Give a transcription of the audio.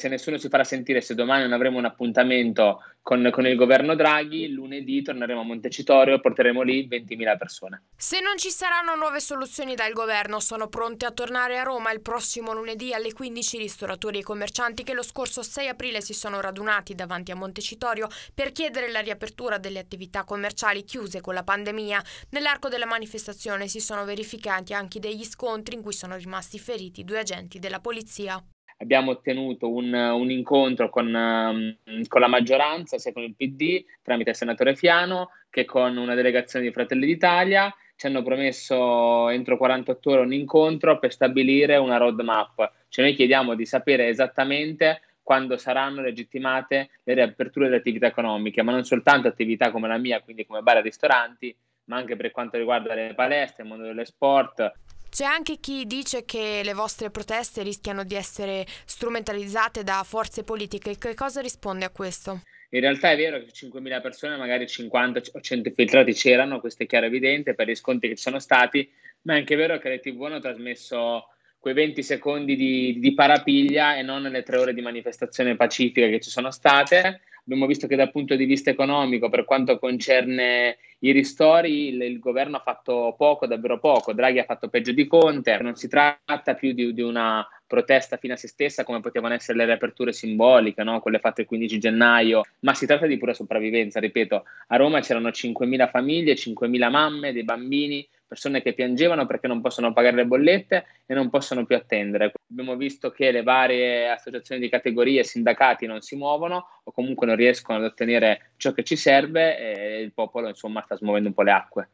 se nessuno si farà sentire, se domani non avremo un appuntamento con, con, il governo Draghi, lunedì torneremo a Montecitorio e porteremo lì 20.000 persone. Se non ci saranno nuove soluzioni dal governo, sono pronte a tornare a Roma il prossimo lunedì alle 15 ristoratori e commercianti che lo scorso 6 aprile si sono radunati davanti a Montecitorio per chiedere la riapertura delle attività commerciali chiuse con la pandemia. Nell'arco della manifestazione si sono verificati anche degli scontri in cui sono rimasti feriti due agenti della polizia abbiamo ottenuto un, un incontro con, um, con, la maggioranza, sia con il PD tramite il senatore Fiano che con una delegazione di Fratelli d'Italia. Ci hanno promesso entro 48 ore un incontro per stabilire una roadmap. Cioè noi chiediamo di sapere esattamente quando saranno legittimate le riaperture delle attività economiche, ma non soltanto attività come la mia, quindi come bar e ristoranti, ma anche per quanto riguarda le palestre, il mondo delle sport, c'è anche chi dice che le vostre proteste rischiano di essere strumentalizzate da forze politiche. Che cosa risponde a questo? In realtà è vero che 5.000 persone, magari 50 o 100 filtrati c'erano, questo è chiaro e evidente per gli sconti che ci sono stati, ma è anche vero che le tv hanno trasmesso quei 20 secondi di, di parapiglia e non le tre ore di manifestazione pacifica che ci sono state. Abbiamo visto che dal punto di vista economico, per quanto concerne i ristori, il, il, governo ha fatto poco, davvero poco. Draghi ha fatto peggio di Conte. Non si tratta più di, di una protesta fine a se stessa, come potevano essere le riaperture simboliche, no? quelle fatte il 15 gennaio, ma si tratta di pura sopravvivenza. Ripeto, a Roma c'erano 5.000 famiglie, 5.000 mamme, dei bambini persone che piangevano perché non possono pagare le bollette e non possono più attendere. Abbiamo visto che le varie associazioni di categorie e sindacati non si muovono o comunque non riescono ad ottenere ciò che ci serve e il popolo insomma sta smuovendo un po' le acque.